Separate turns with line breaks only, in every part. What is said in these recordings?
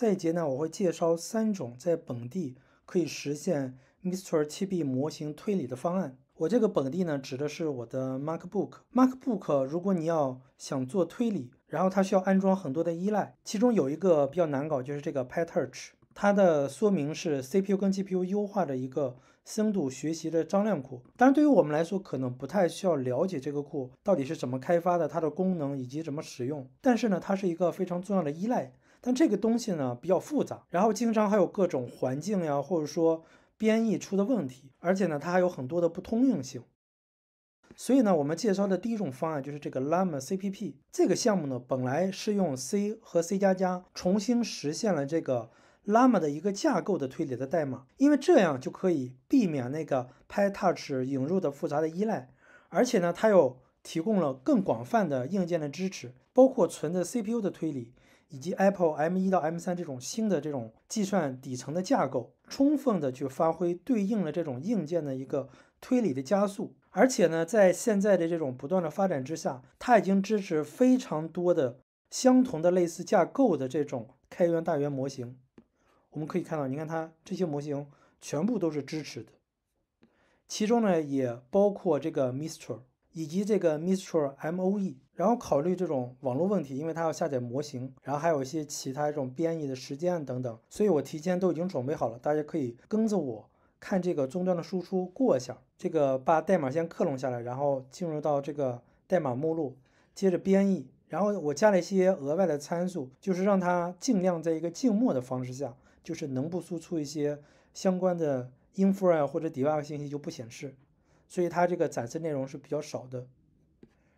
这一节呢，我会介绍三种在本地可以实现 m i s t r a b 模型推理的方案。我这个本地呢，指的是我的 MacBook。MacBook 如果你要想做推理，然后它需要安装很多的依赖，其中有一个比较难搞，就是这个 PyTorch。它的说明是 CPU 跟 GPU 优化的一个深度学习的张量库。当然，对于我们来说，可能不太需要了解这个库到底是怎么开发的，它的功能以及怎么使用。但是呢，它是一个非常重要的依赖。但这个东西呢比较复杂，然后经常还有各种环境呀，或者说编译出的问题，而且呢它还有很多的不通用性。所以呢，我们介绍的第一种方案就是这个 LlamaCPP 这个项目呢，本来是用 C 和 C 加加重新实现了这个 Llama 的一个架构的推理的代码，因为这样就可以避免那个 PyTorch 引入的复杂的依赖，而且呢它又提供了更广泛的硬件的支持，包括存的 CPU 的推理。以及 Apple M1 到 M3 这种新的这种计算底层的架构，充分的去发挥对应了这种硬件的一个推理的加速，而且呢，在现在的这种不断的发展之下，它已经支持非常多的相同的类似架构的这种开源大源模型。我们可以看到，你看它这些模型全部都是支持的，其中呢也包括这个 Mistral。以及这个 Mistral Moe，然后考虑这种网络问题，因为它要下载模型，然后还有一些其他这种编译的时间等等，所以我提前都已经准备好了，大家可以跟着我看这个终端的输出过一下，这个把代码先克隆下来，然后进入到这个代码目录，接着编译，然后我加了一些额外的参数，就是让它尽量在一个静默的方式下，就是能不输出一些相关的 i n f e r a 或者 Debug 信息就不显示。所以它这个展示内容是比较少的，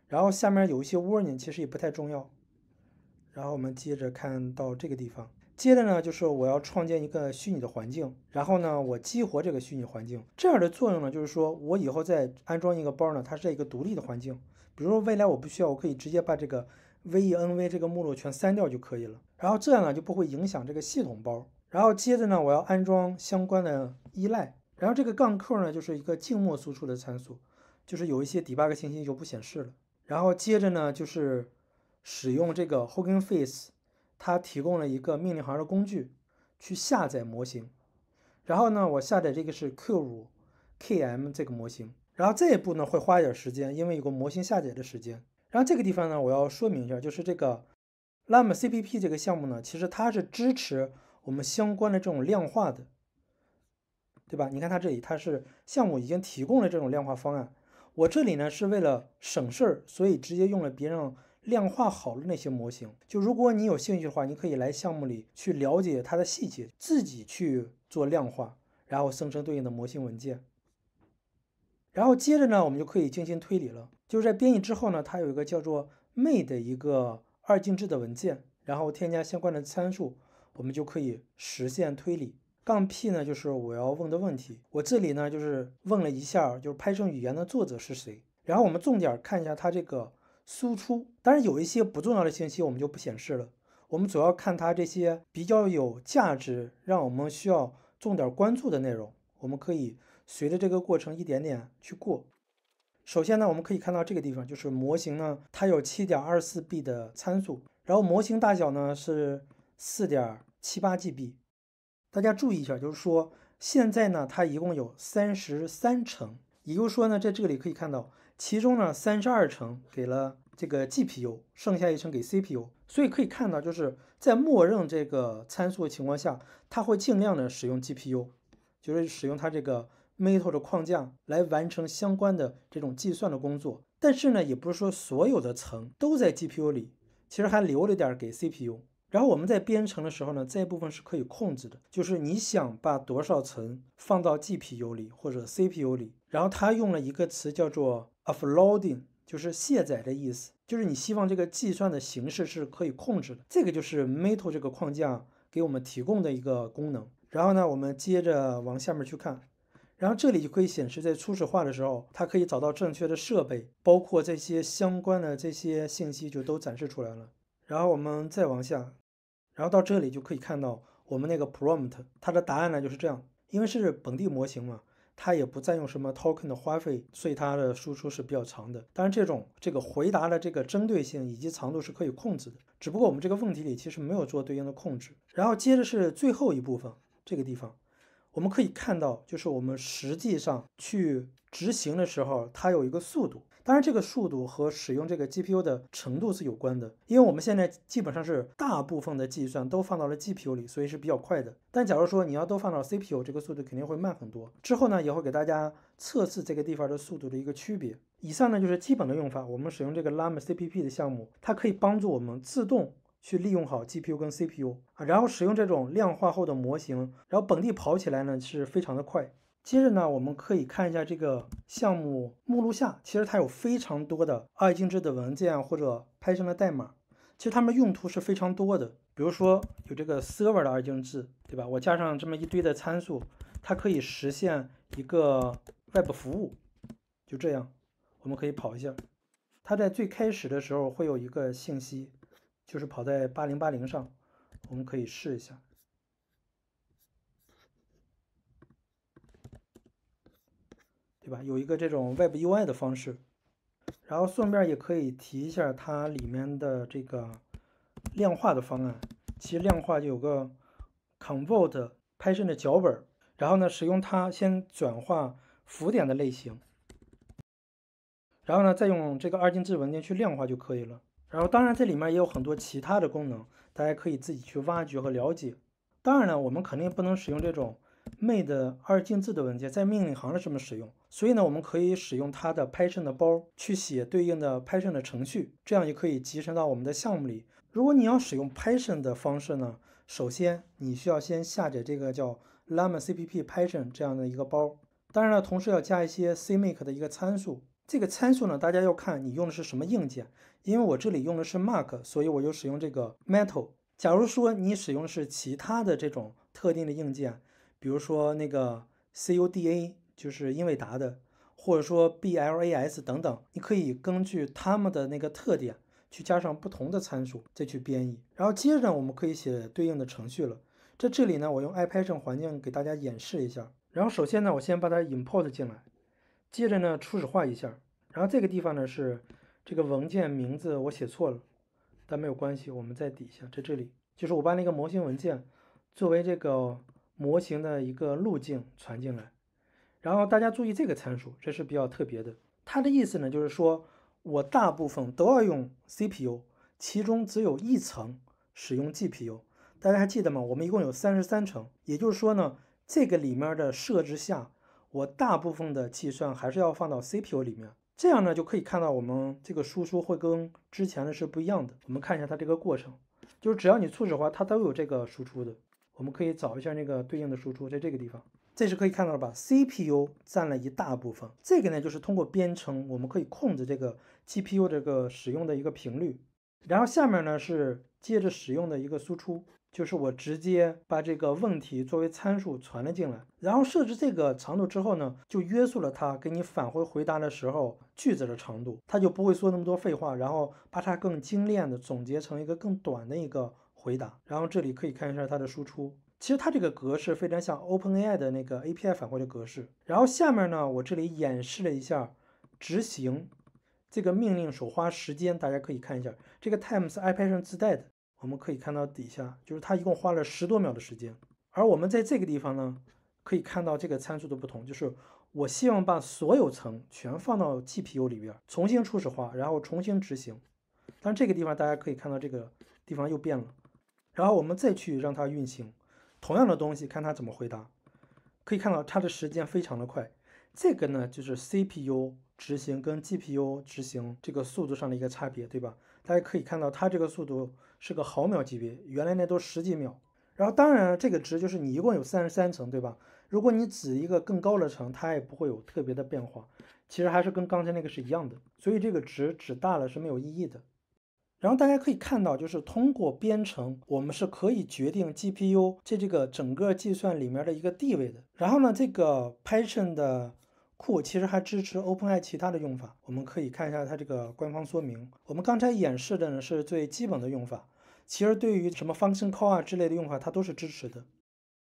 然后下面有一些 warning，其实也不太重要。然后我们接着看到这个地方，接着呢就是我要创建一个虚拟的环境，然后呢我激活这个虚拟环境，这样的作用呢就是说我以后再安装一个包呢，它是一个独立的环境。比如说未来我不需要，我可以直接把这个 venv 这个目录全删掉就可以了。然后这样呢就不会影响这个系统包。然后接着呢我要安装相关的依赖。然后这个杠扣呢，就是一个静默输出的参数，就是有一些 debug 信息就不显示了。然后接着呢，就是使用这个 Hugging Face，它提供了一个命令行的工具去下载模型。然后呢，我下载这个是 Q5KM 这个模型。然后这一步呢会花一点时间，因为有个模型下载的时间。然后这个地方呢，我要说明一下，就是这个 l a m b a c p p 这个项目呢，其实它是支持我们相关的这种量化的。对吧？你看它这里，它是项目已经提供了这种量化方案。我这里呢是为了省事儿，所以直接用了别人量化好的那些模型。就如果你有兴趣的话，你可以来项目里去了解它的细节，自己去做量化，然后生成对应的模型文件。然后接着呢，我们就可以进行推理了。就是在编译之后呢，它有一个叫做 “may” 的一个二进制的文件，然后添加相关的参数，我们就可以实现推理。放屁呢？就是我要问的问题。我这里呢，就是问了一下，就是拍摄语言的作者是谁。然后我们重点看一下它这个输出。但是有一些不重要的信息，我们就不显示了。我们主要看它这些比较有价值，让我们需要重点关注的内容。我们可以随着这个过程一点点去过。首先呢，我们可以看到这个地方就是模型呢，它有七点二四 B 的参数，然后模型大小呢是四点七八 GB。大家注意一下，就是说现在呢，它一共有三十三层，也就是说呢，在这里可以看到，其中呢三十二层给了这个 GPU，剩下一层给 CPU。所以可以看到，就是在默认这个参数的情况下，它会尽量的使用 GPU，就是使用它这个 Metal 的框架来完成相关的这种计算的工作。但是呢，也不是说所有的层都在 GPU 里，其实还留了点给 CPU。然后我们在编程的时候呢，这一部分是可以控制的，就是你想把多少层放到 GPU 里或者 CPU 里。然后它用了一个词叫做 “offloading”，就是卸载的意思，就是你希望这个计算的形式是可以控制的。这个就是 Metal 这个框架给我们提供的一个功能。然后呢，我们接着往下面去看，然后这里就可以显示，在初始化的时候，它可以找到正确的设备，包括这些相关的这些信息就都展示出来了。然后我们再往下。然后到这里就可以看到我们那个 prompt，它的答案呢就是这样，因为是本地模型嘛，它也不占用什么 token 的花费，所以它的输出是比较长的。当然，这种这个回答的这个针对性以及长度是可以控制的，只不过我们这个问题里其实没有做对应的控制。然后接着是最后一部分，这个地方我们可以看到，就是我们实际上去执行的时候，它有一个速度。当然，这个速度和使用这个 GPU 的程度是有关的，因为我们现在基本上是大部分的计算都放到了 GPU 里，所以是比较快的。但假如说你要都放到 CPU，这个速度肯定会慢很多。之后呢，也会给大家测试这个地方的速度的一个区别。以上呢就是基本的用法。我们使用这个 llama.cpp 的项目，它可以帮助我们自动去利用好 GPU 跟 CPU，啊，然后使用这种量化后的模型，然后本地跑起来呢是非常的快。接着呢，我们可以看一下这个项目目录下，其实它有非常多的二进制的文件或者拍 n 的代码，其实它们用途是非常多的。比如说有这个 server 的二进制，对吧？我加上这么一堆的参数，它可以实现一个 web 服务。就这样，我们可以跑一下。它在最开始的时候会有一个信息，就是跑在8080上，我们可以试一下。有一个这种 Web UI 的方式，然后顺便也可以提一下它里面的这个量化的方案。其实量化就有个 convert Python 的脚本，然后呢使用它先转化浮点的类型，然后呢再用这个二进制文件去量化就可以了。然后当然这里面也有很多其他的功能，大家可以自己去挖掘和了解。当然呢，我们肯定不能使用这种。m a d e 二进制的文件在命令行里这么使用？所以呢，我们可以使用它的 Python 的包去写对应的 Python 的程序，这样就可以集成到我们的项目里。如果你要使用 Python 的方式呢，首先你需要先下载这个叫 LamaCPP Python 这样的一个包。当然了，同时要加一些 CMake 的一个参数。这个参数呢，大家要看你用的是什么硬件。因为我这里用的是 Mac，所以我就使用这个 Metal。假如说你使用是其他的这种特定的硬件。比如说那个 C U D A 就是英伟达的，或者说 B L A S 等等，你可以根据他们的那个特点去加上不同的参数再去编译，然后接着我们可以写对应的程序了。在这里呢，我用 iPython 环境给大家演示一下。然后首先呢，我先把它 import 进来，接着呢初始化一下。然后这个地方呢是这个文件名字我写错了，但没有关系，我们在底下在这里就是我把那个模型文件作为这个。模型的一个路径传进来，然后大家注意这个参数，这是比较特别的。它的意思呢，就是说我大部分都要用 CPU，其中只有一层使用 GPU。大家还记得吗？我们一共有三十三层，也就是说呢，这个里面的设置下，我大部分的计算还是要放到 CPU 里面。这样呢，就可以看到我们这个输出会跟之前的是不一样的。我们看一下它这个过程，就是只要你初始化，它都有这个输出的。我们可以找一下那个对应的输出，在这个地方，这是可以看到了吧？CPU 占了一大部分，这个呢就是通过编程，我们可以控制这个 GPU 这个使用的一个频率。然后下面呢是接着使用的一个输出，就是我直接把这个问题作为参数传了进来，然后设置这个长度之后呢，就约束了它给你返回回答的时候句子的长度，它就不会说那么多废话，然后把它更精炼的总结成一个更短的一个。回答，然后这里可以看一下它的输出。其实它这个格式非常像 OpenAI 的那个 API 返回的格式。然后下面呢，我这里演示了一下执行这个命令所花时间，大家可以看一下。这个 time 是 p a d 上自带的，我们可以看到底下就是它一共花了十多秒的时间。而我们在这个地方呢，可以看到这个参数的不同，就是我希望把所有层全放到 GPU 里边重新初始化，然后重新执行。但这个地方大家可以看到，这个地方又变了。然后我们再去让它运行，同样的东西看它怎么回答，可以看到它的时间非常的快，这个呢就是 CPU 执行跟 GPU 执行这个速度上的一个差别，对吧？大家可以看到它这个速度是个毫秒级别，原来那都十几秒。然后当然这个值就是你一共有三十三层，对吧？如果你指一个更高的层，它也不会有特别的变化，其实还是跟刚才那个是一样的。所以这个值指大了是没有意义的。然后大家可以看到，就是通过编程，我们是可以决定 GPU 在这个整个计算里面的一个地位的。然后呢，这个 Python 的库其实还支持 OpenAI 其他的用法，我们可以看一下它这个官方说明。我们刚才演示的呢是最基本的用法，其实对于什么 function call 啊之类的用法，它都是支持的。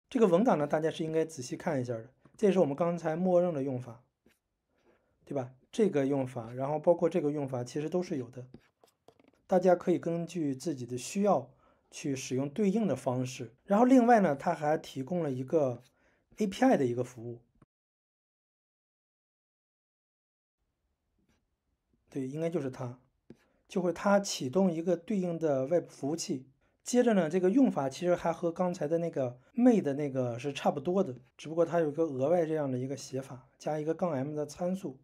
这个文档呢，大家是应该仔细看一下的。这也是我们刚才默认的用法，对吧？这个用法，然后包括这个用法，其实都是有的。大家可以根据自己的需要去使用对应的方式。然后另外呢，它还提供了一个 A P I 的一个服务。对，应该就是它，就会它启动一个对应的外部服务器。接着呢，这个用法其实还和刚才的那个 m a d e 那个是差不多的，只不过它有一个额外这样的一个写法，加一个杠 m 的参数。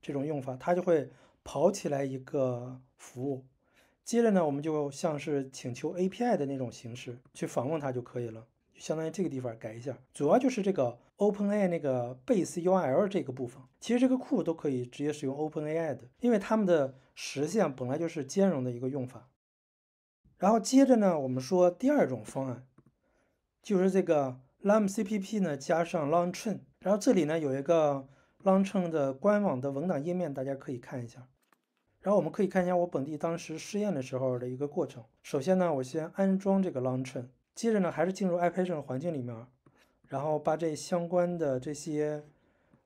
这种用法，它就会。跑起来一个服务，接着呢，我们就像是请求 API 的那种形式去访问它就可以了，相当于这个地方改一下，主要就是这个 OpenAI 那个 base URL 这个部分。其实这个库都可以直接使用 OpenAI 的，因为他们的实现本来就是兼容的一个用法。然后接着呢，我们说第二种方案，就是这个 l a m c p p 呢加上 LangChain，然后这里呢有一个 LangChain 的官网的文档页面，大家可以看一下。然后我们可以看一下我本地当时试验的时候的一个过程。首先呢，我先安装这个 LangChain，接着呢，还是进入 IPython 环境里面，然后把这相关的这些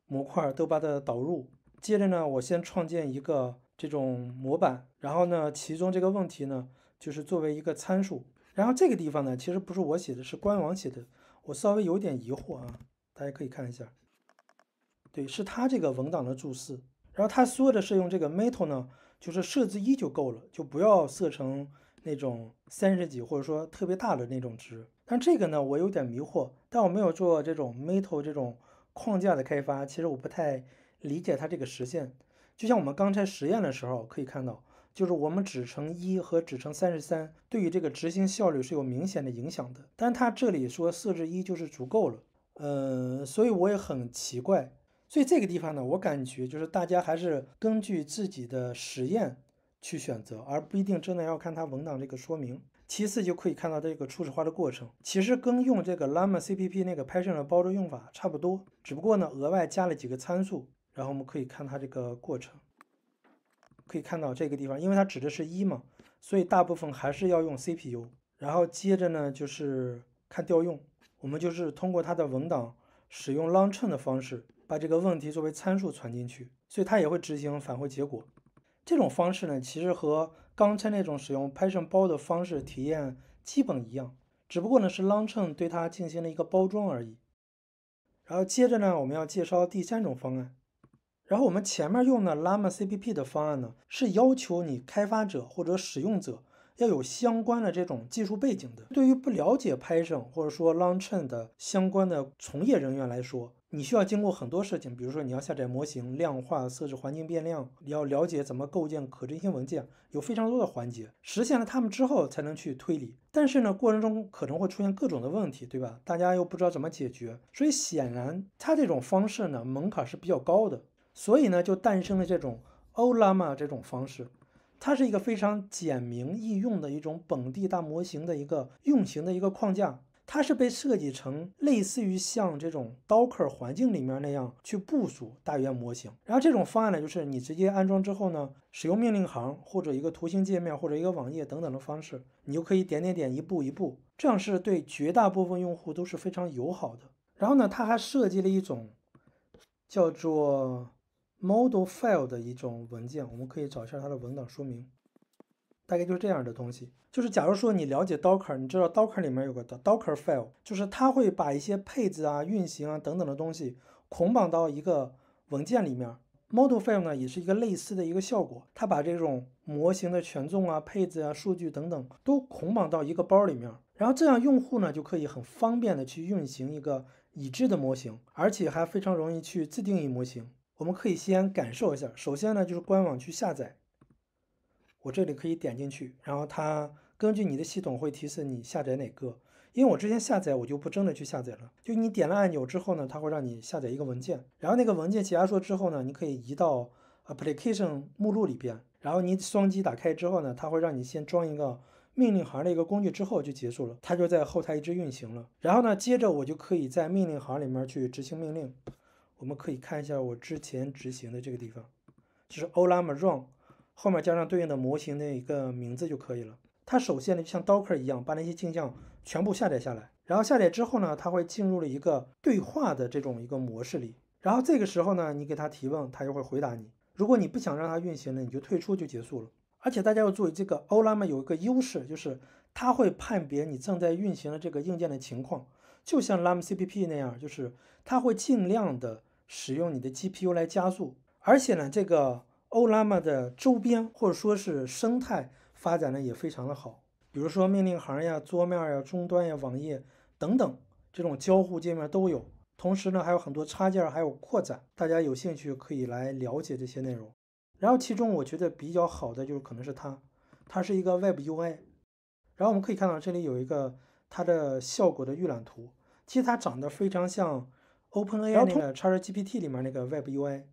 模块都把它导入。接着呢，我先创建一个这种模板，然后呢，其中这个问题呢，就是作为一个参数。然后这个地方呢，其实不是我写的，是官网写的，我稍微有点疑惑啊。大家可以看一下，对，是他这个文档的注释。然后他说的是用这个 Metal 呢。就是设置一就够了，就不要设成那种三十几或者说特别大的那种值。但这个呢，我有点迷惑，但我没有做这种 Metal 这种框架的开发，其实我不太理解它这个实现。就像我们刚才实验的时候可以看到，就是我们只乘一和只乘三十三，对于这个执行效率是有明显的影响的。但它这里说设置一就是足够了，呃，所以我也很奇怪。所以这个地方呢，我感觉就是大家还是根据自己的实验去选择，而不一定真的要看它文档这个说明。其次就可以看到这个初始化的过程，其实跟用这个 llama cpp 那个 python 的包装用法差不多，只不过呢额外加了几个参数。然后我们可以看它这个过程，可以看到这个地方，因为它指的是一嘛，所以大部分还是要用 CPU。然后接着呢就是看调用，我们就是通过它的文档使用 l o n g c h 的方式。把这个问题作为参数传进去，所以它也会执行返回结果。这种方式呢，其实和刚才那种使用 Python 包的方式体验基本一样，只不过呢是 l o n g c h a i n 对它进行了一个包装而已。然后接着呢，我们要介绍第三种方案。然后我们前面用的 llama.cpp 的方案呢，是要求你开发者或者使用者要有相关的这种技术背景的。对于不了解 Python 或者说 l o n g c h a i n 的相关的从业人员来说，你需要经过很多事情，比如说你要下载模型、量化、设置环境变量，你要了解怎么构建可执行文件，有非常多的环节。实现了它们之后才能去推理，但是呢，过程中可能会出现各种的问题，对吧？大家又不知道怎么解决，所以显然它这种方式呢门槛是比较高的，所以呢就诞生了这种 Ollama 这种方式，它是一个非常简明易用的一种本地大模型的一个用行的一个框架。它是被设计成类似于像这种 Docker 环境里面那样去部署大语言模型。然后这种方案呢，就是你直接安装之后呢，使用命令行或者一个图形界面或者一个网页等等的方式，你就可以点点点，一步一步，这样是对绝大部分用户都是非常友好的。然后呢，它还设计了一种叫做 Model File 的一种文件，我们可以找一下它的文档说明。大概就是这样的东西，就是假如说你了解 Docker，你知道 Docker 里面有个 Docker file，就是它会把一些配置啊、运行啊等等的东西捆绑到一个文件里面。Model file 呢，也是一个类似的一个效果，它把这种模型的权重啊、配置啊、数据等等都捆绑到一个包里面，然后这样用户呢就可以很方便的去运行一个已知的模型，而且还非常容易去自定义模型。我们可以先感受一下，首先呢就是官网去下载。我这里可以点进去，然后它根据你的系统会提示你下载哪个。因为我之前下载，我就不真的去下载了。就你点了按钮之后呢，它会让你下载一个文件，然后那个文件解压缩之后呢，你可以移到 application 目录里边，然后你双击打开之后呢，它会让你先装一个命令行的一个工具，之后就结束了，它就在后台一直运行了。然后呢，接着我就可以在命令行里面去执行命令。我们可以看一下我之前执行的这个地方，就是 Olamrun。后面加上对应的模型的一个名字就可以了。它首先呢，像 Docker 一样，把那些镜像全部下载下来。然后下载之后呢，它会进入了一个对话的这种一个模式里。然后这个时候呢，你给它提问，它就会回答你。如果你不想让它运行呢，你就退出就结束了。而且大家要注意，这个 o l a m a 有一个优势，就是它会判别你正在运行的这个硬件的情况，就像 llama.cpp 那样，就是它会尽量的使用你的 GPU 来加速。而且呢，这个。欧拉玛的周边或者说是生态发展的也非常的好，比如说命令行呀、桌面呀、终端呀、网页等等这种交互界面都有。同时呢，还有很多插件还有扩展，大家有兴趣可以来了解这些内容。然后其中我觉得比较好的就是可能是它，它是一个 Web UI。然后我们可以看到这里有一个它的效果的预览图，其实它长得非常像 OpenAI 那个 ChatGPT 里面那个 Web UI。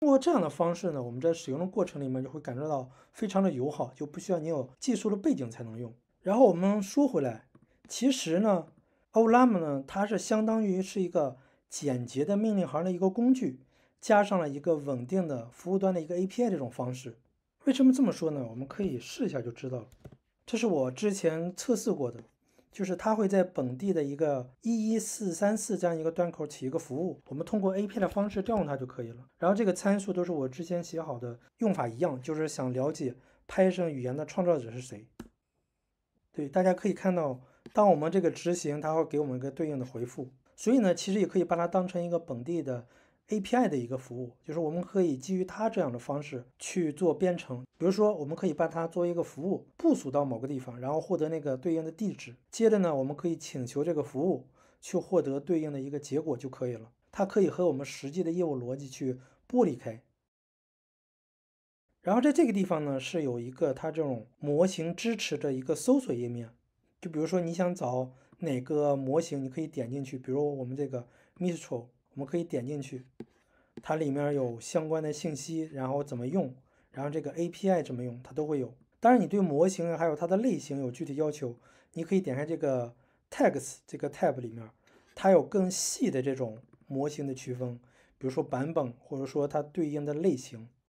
通过这样的方式呢，我们在使用的过程里面就会感受到非常的友好，就不需要你有技术的背景才能用。然后我们说回来，其实呢，Olam 呢，它是相当于是一个简洁的命令行的一个工具，加上了一个稳定的服务端的一个 API 这种方式。为什么这么说呢？我们可以试一下就知道了。这是我之前测试过的。就是它会在本地的一个一一四三四这样一个端口起一个服务，我们通过 a p 的方式调用它就可以了。然后这个参数都是我之前写好的，用法一样，就是想了解 Python 语言的创造者是谁。对，大家可以看到，当我们这个执行，它会给我们一个对应的回复。所以呢，其实也可以把它当成一个本地的。A P I 的一个服务，就是我们可以基于它这样的方式去做编程。比如说，我们可以把它作为一个服务部署到某个地方，然后获得那个对应的地址。接着呢，我们可以请求这个服务去获得对应的一个结果就可以了。它可以和我们实际的业务逻辑去剥离开。然后在这个地方呢，是有一个它这种模型支持的一个搜索页面。就比如说你想找哪个模型，你可以点进去。比如我们这个 Mistral。我们可以点进去，它里面有相关的信息，然后怎么用，然后这个 API 怎么用，它都会有。当然，你对模型还有它的类型有具体要求，你可以点开这个 Text 这个 Tab 里面，它有更细的这种模型的区分，比如说版本或者说它对应的类型。